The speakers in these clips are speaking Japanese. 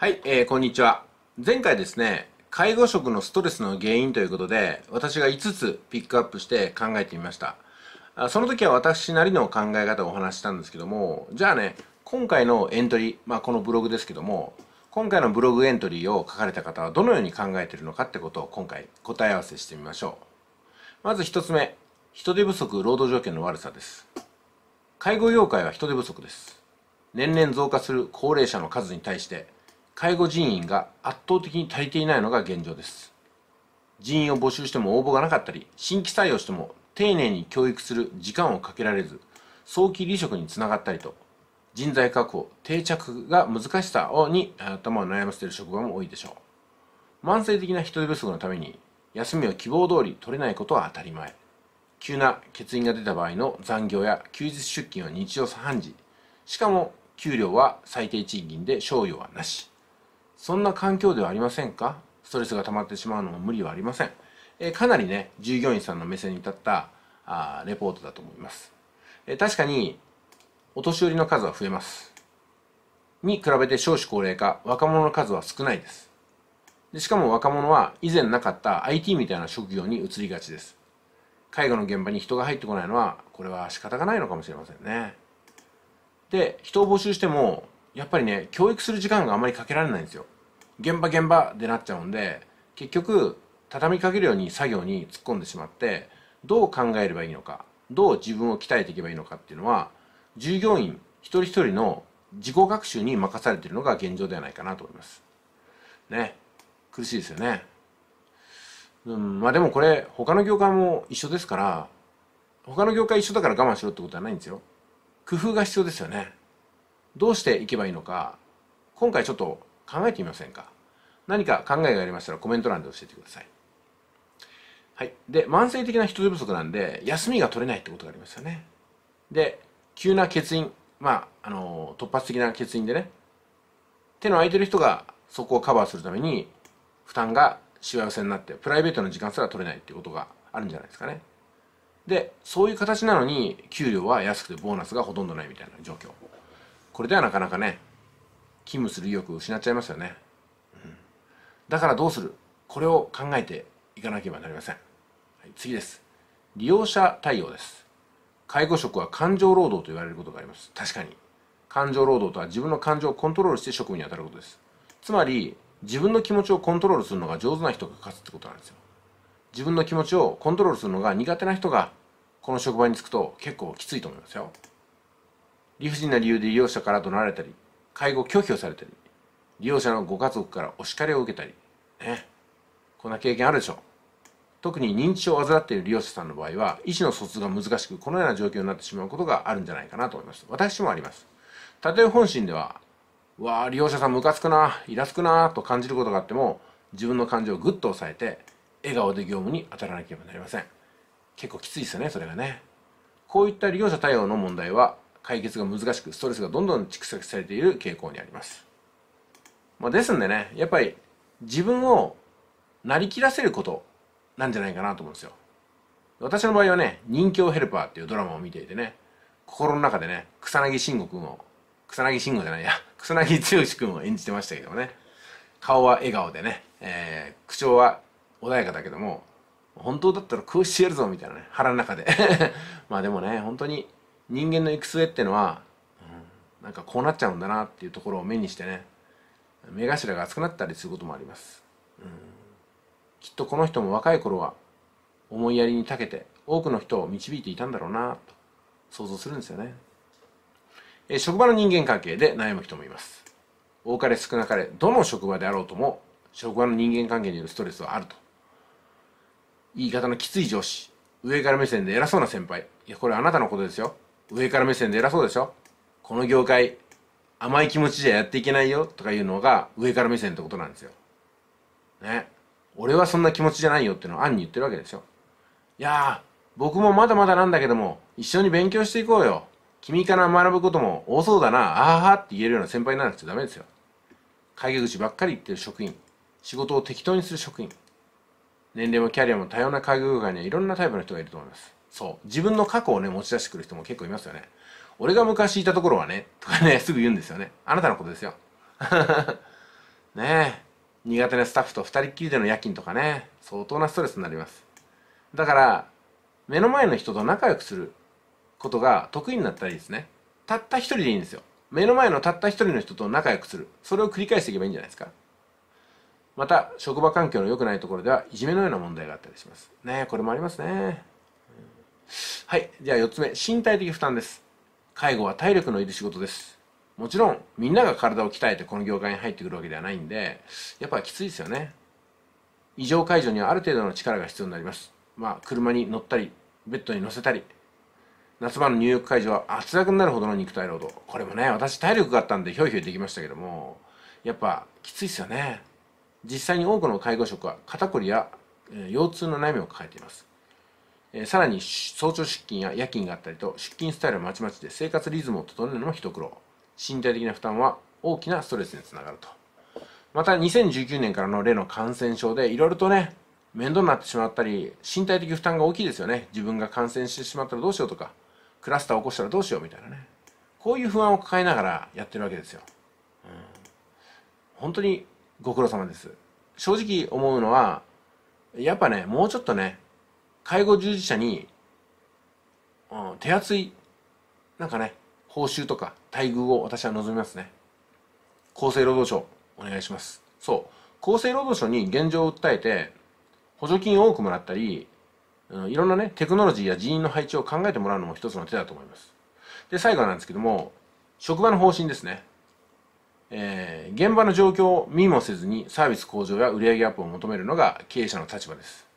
はい、えー、こんにちは。前回ですね、介護職のストレスの原因ということで、私が5つピックアップして考えてみました。その時は私なりの考え方をお話したんですけども、じゃあね、今回のエントリー、まあこのブログですけども、今回のブログエントリーを書かれた方はどのように考えているのかってことを今回答え合わせしてみましょう。まず1つ目、人手不足、労働条件の悪さです。介護業界は人手不足です。年々増加する高齢者の数に対して、介護人員が圧倒的に足りていないのが現状です人員を募集しても応募がなかったり新規採用しても丁寧に教育する時間をかけられず早期離職につながったりと人材確保定着が難しさに頭を悩ませている職場も多いでしょう慢性的な人手不足のために休みを希望通り取れないことは当たり前急な欠員が出た場合の残業や休日出勤は日常茶飯事しかも給料は最低賃金で賞与はなしそんな環境ではありませんかストレスが溜まってしまうのも無理はありません。えー、かなりね、従業員さんの目線に立ったあレポートだと思います。えー、確かに、お年寄りの数は増えます。に比べて少子高齢化、若者の数は少ないです。でしかも若者は以前なかった IT みたいな職業に移りがちです。介護の現場に人が入ってこないのは、これは仕方がないのかもしれませんね。で、人を募集しても、やっぱりね教育する時間があまりかけられないんですよ現場現場でなっちゃうんで結局畳みかけるように作業に突っ込んでしまってどう考えればいいのかどう自分を鍛えていけばいいのかっていうのは従業員一人一人の自己学習に任されているのが現状ではないかなと思いますね苦しいですよねうんまあでもこれ他の業界も一緒ですから他の業界一緒だから我慢しろってことはないんですよ工夫が必要ですよねどうしていけばいいのか今回ちょっと考えてみませんか何か考えがありましたらコメント欄で教えてくださいはい。で、慢性的な人手不足なんで、休みが取れないってことがありますよね。で、急な欠員、まあ、あの突発的な欠員でね、手の空いてる人がそこをカバーするために、負担がしわ寄せになって、プライベートの時間すら取れないっていうことがあるんじゃないですかね。で、そういう形なのに、給料は安くてボーナスがほとんどないみたいな状況。これではなかなかね勤務する意欲を失っちゃいますよね、うん、だからどうするこれを考えていかなければなりません、はい、次です利用者対応です介護職は感情労働と言われることがあります確かに感情労働とは自分の感情をコントロールして職務に当たることですつまり自分の気持ちをコントロールするのが上手な人が勝つってことなんですよ自分の気持ちをコントロールするのが苦手な人がこの職場に就くと結構きついと思いますよ理不尽な理由で利用者から怒鳴られたり介護拒否をされたり利用者のご家族からお叱りを受けたりねこんな経験あるでしょ特に認知症を患っている利用者さんの場合は意思の疎通が難しくこのような状況になってしまうことがあるんじゃないかなと思います私もありますたとえ本心ではうわあ利用者さんムカつくなイラつくなと感じることがあっても自分の感情をぐっと抑えて笑顔で業務に当たらなければなりません結構きついですよねそれがねこういった利用者対応の問題は解決が難しくストレスがどんどん蓄積されている傾向にあります、まあ、ですんでねやっぱり自分をなりきらせることなんじゃないかなと思うんですよ私の場合はね「人形ヘルパー」っていうドラマを見ていてね心の中でね草薙慎吾君を草薙慎吾じゃないや 草薙剛君を演じてましたけどもね顔は笑顔でね、えー、口調は穏やかだけども本当だったらこうしてやるぞみたいなね腹の中で まあでもね本当に人間の行く末ってのは、うん、なんかこうなっちゃうんだなっていうところを目にしてね目頭が熱くなったりすることもあります、うん、きっとこの人も若い頃は思いやりに長けて多くの人を導いていたんだろうなと想像するんですよね、えー、職場の人間関係で悩む人もいます多かれ少なかれどの職場であろうとも職場の人間関係によるストレスはあると言い方のきつい上司上から目線で偉そうな先輩いやこれあなたのことですよ上から目線で偉そうでしょこの業界甘い気持ちじゃやっていけないよとかいうのが上から目線ってことなんですよ。ね。俺はそんな気持ちじゃないよっていうのを暗に言ってるわけでしょ。いやー、僕もまだまだなんだけども、一緒に勉強していこうよ。君から学ぶことも多そうだな、あーはって言えるような先輩にならなくちゃダメですよ。陰口ばっかり言ってる職員。仕事を適当にする職員。年齢もキャリアも多様な陰口空にはいろんなタイプの人がいると思います。そう自分の過去をね持ち出してくる人も結構いますよね俺が昔いたところはねとかね すぐ言うんですよねあなたのことですよ ねえ苦手なスタッフと2人っきりでの夜勤とかね相当なストレスになりますだから目の前の人と仲良くすることが得意になったらいいですねたった一人でいいんですよ目の前のたった一人の人と仲良くするそれを繰り返していけばいいんじゃないですかまた職場環境の良くないところではいじめのような問題があったりしますねこれもありますねはい。じゃあ4つ目、身体的負担です。介護は体力のいる仕事です。もちろん、みんなが体を鍛えてこの業界に入ってくるわけではないんで、やっぱきついですよね。異常解除にはある程度の力が必要になります。まあ、車に乗ったり、ベッドに乗せたり、夏場の入浴解除は圧楽になるほどの肉体労働。これもね、私体力があったんでひょいひょいできましたけども、やっぱきついですよね。実際に多くの介護職は肩こりや腰痛の悩みを抱えています。えさらに早朝出勤や夜勤があったりと出勤スタイルはまちまちで生活リズムを整えるのも一苦労身体的な負担は大きなストレスにつながるとまた2019年からの例の感染症でいろいろとね面倒になってしまったり身体的負担が大きいですよね自分が感染してしまったらどうしようとかクラスターを起こしたらどうしようみたいなねこういう不安を抱えながらやってるわけですよ、うん、本当にご苦労様です正直思うのはやっぱねもうちょっとね介護従事者に、うん、手厚い、なんかね、報酬とか待遇を私は望みますね。厚生労働省、お願いします。そう。厚生労働省に現状を訴えて、補助金を多くもらったり、うん、いろんなね、テクノロジーや人員の配置を考えてもらうのも一つの手だと思います。で、最後なんですけども、職場の方針ですね。えー、現場の状況を見もせずにサービス向上や売上アップを求めるのが経営者の立場です。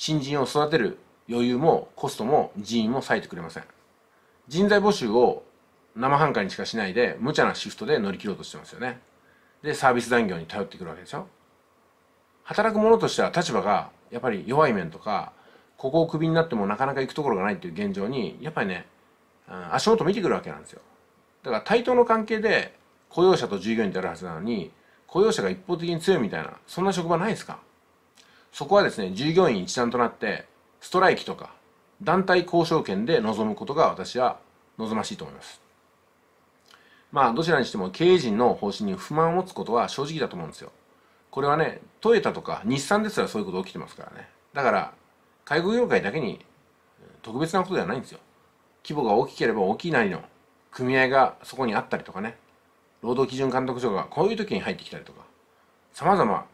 新人を育てる余裕もコストも人員も割いてくれません人材募集を生半可にしかしないで無茶なシフトで乗り切ろうとしてますよねでサービス残業に頼ってくるわけでしょ働く者としては立場がやっぱり弱い面とかここをクビになってもなかなか行くところがないっていう現状にやっぱりね、うん、足元見てくるわけなんですよだから対等の関係で雇用者と従業員であるはずなのに雇用者が一方的に強いみたいなそんな職場ないですかそこはですね、従業員一団となって、ストライキとか、団体交渉権で臨むことが私は望ましいと思います。まあ、どちらにしても経営陣の方針に不満を持つことは正直だと思うんですよ。これはね、トヨタとか日産ですらそういうこと起きてますからね。だから、介護業界だけに特別なことではないんですよ。規模が大きければ大きいなりの組合がそこにあったりとかね、労働基準監督署がこういう時に入ってきたりとか、様々、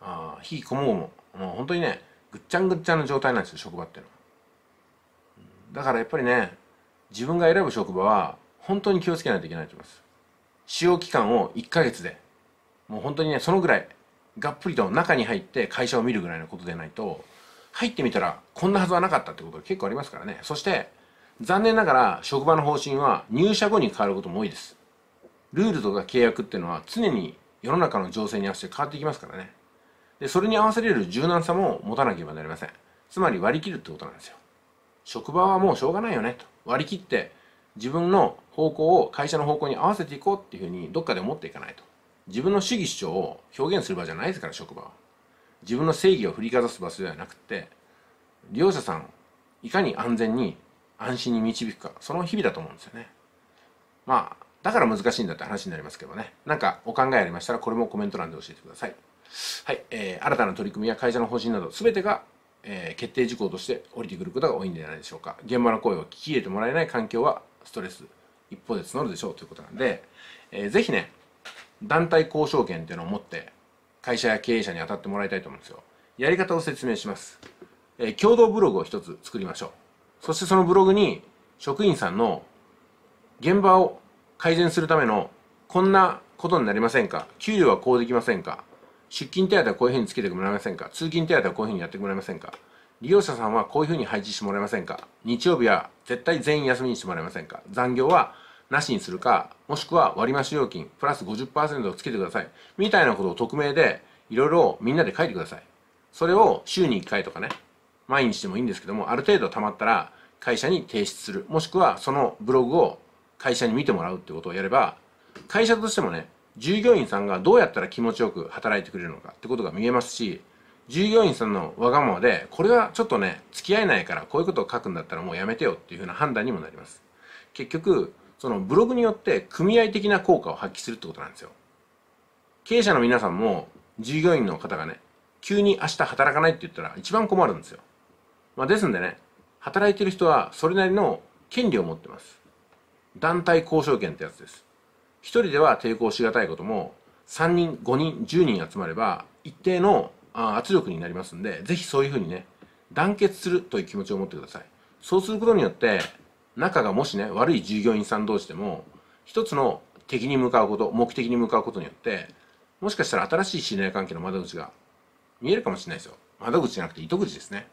あま。喜こもごももう本当にねぐっちゃんぐっちゃんの状態なんですよ職場っていうのはだからやっぱりね自分が選ぶ職場は本当に気をつけないといけないと思います使用期間を1ヶ月でもう本当にねそのぐらいがっぷりと中に入って会社を見るぐらいのことでないと入ってみたらこんなはずはなかったってことが結構ありますからねそして残念ながら職場の方針は入社後に変わることも多いですルールとか契約っていうのは常に世の中の情勢に合わせて変わっていきますからねでそれに合わせれる柔軟さも持たなければなりませんつまり割り切るってことなんですよ職場はもうしょうがないよねと割り切って自分の方向を会社の方向に合わせていこうっていうふうにどっかで思っていかないと自分の主義主張を表現する場じゃないですから職場は自分の正義を振りかざす場所ではなくて利用者さんをいかに安全に安心に導くかその日々だと思うんですよねまあだから難しいんだって話になりますけどねなんかお考えありましたらこれもコメント欄で教えてくださいはい、えー、新たな取り組みや会社の方針など全てが、えー、決定事項として降りてくることが多いんじゃないでしょうか現場の声を聞き入れてもらえない環境はストレス一方で募るでしょうということなんで、えー、ぜひね団体交渉権っていうのを持って会社や経営者に当たってもらいたいと思うんですよやり方を説明します、えー、共同ブログを一つ作りましょうそしてそのブログに職員さんの現場を改善するためのこんなことになりませんか給料はこうできませんか出勤手当はこういうふうにつけてもらえませんか通勤手当はこういうふうにやってもらえませんか利用者さんはこういうふうに配置してもらえませんか日曜日は絶対全員休みにしてもらえませんか残業はなしにするか、もしくは割増料金、プラス50%をつけてください。みたいなことを匿名で、いろいろみんなで書いてください。それを週に1回とかね、毎日でもいいんですけども、ある程度溜まったら会社に提出する。もしくはそのブログを会社に見てもらうってことをやれば、会社としてもね、従業員さんがどうやったら気持ちよく働いてくれるのかってことが見えますし従業員さんのわがままでこれはちょっとね付き合えないからこういうことを書くんだったらもうやめてよっていうふうな判断にもなります結局そのブログによって組合的な効果を発揮するってことなんですよ経営者の皆さんも従業員の方がね急に明日働かないって言ったら一番困るんですよ、まあ、ですんでね働いてる人はそれなりの権利を持ってます団体交渉権ってやつです1人では抵抗しがたいことも3人5人10人集まれば一定の圧力になりますんでぜひそういうふうにね団結するという気持ちを持ってくださいそうすることによって仲がもしね悪い従業員さん同士でも一つの敵に向かうこと目的に向かうことによってもしかしたら新しい信頼関係の窓口が見えるかもしれないですよ窓口じゃなくて糸口ですね、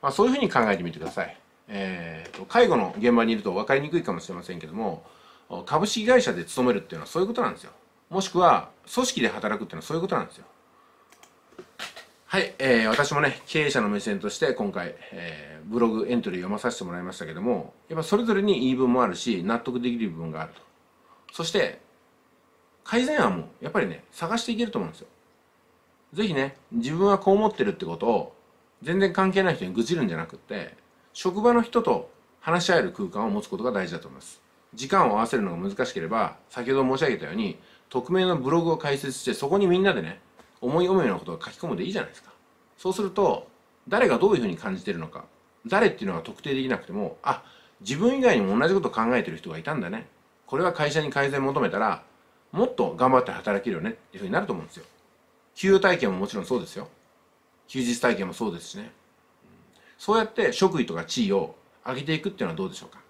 まあ、そういうふうに考えてみてくださいえーと介護の現場にいると分かりにくいかもしれませんけども株式会社で勤めるっていうのはそういうことなんですよ。もしくは、組織で働くっていうのはそういうことなんですよ。はい、えー、私もね、経営者の目線として今回、えー、ブログエントリー読まさせてもらいましたけども、やっぱそれぞれに言い分もあるし、納得できる部分があると。そして、改善案もやっぱりね、探していけると思うんですよ。ぜひね、自分はこう思ってるってことを、全然関係ない人に愚痴るんじゃなくって、職場の人と話し合える空間を持つことが大事だと思います。時間を合わせるのが難しければ先ほど申し上げたように匿名のブログを開設してそこにみんなでね思い思いのことを書き込むでいいじゃないですかそうすると誰がどういうふうに感じてるのか誰っていうのは特定できなくてもあ自分以外にも同じこと考えてる人がいたんだねこれは会社に改善求めたらもっと頑張って働けるよねっていうふうになると思うんですよ給与体験ももちろんそうですよ休日体験もそうですしねそうやって職位とか地位を上げていくっていうのはどうでしょうか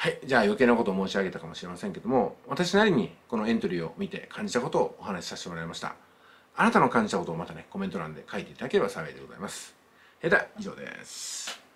はい。じゃあ余計なことを申し上げたかもしれませんけども、私なりにこのエントリーを見て感じたことをお話しさせてもらいました。あなたの感じたことをまたね、コメント欄で書いていただければ幸いでございます。では以上です。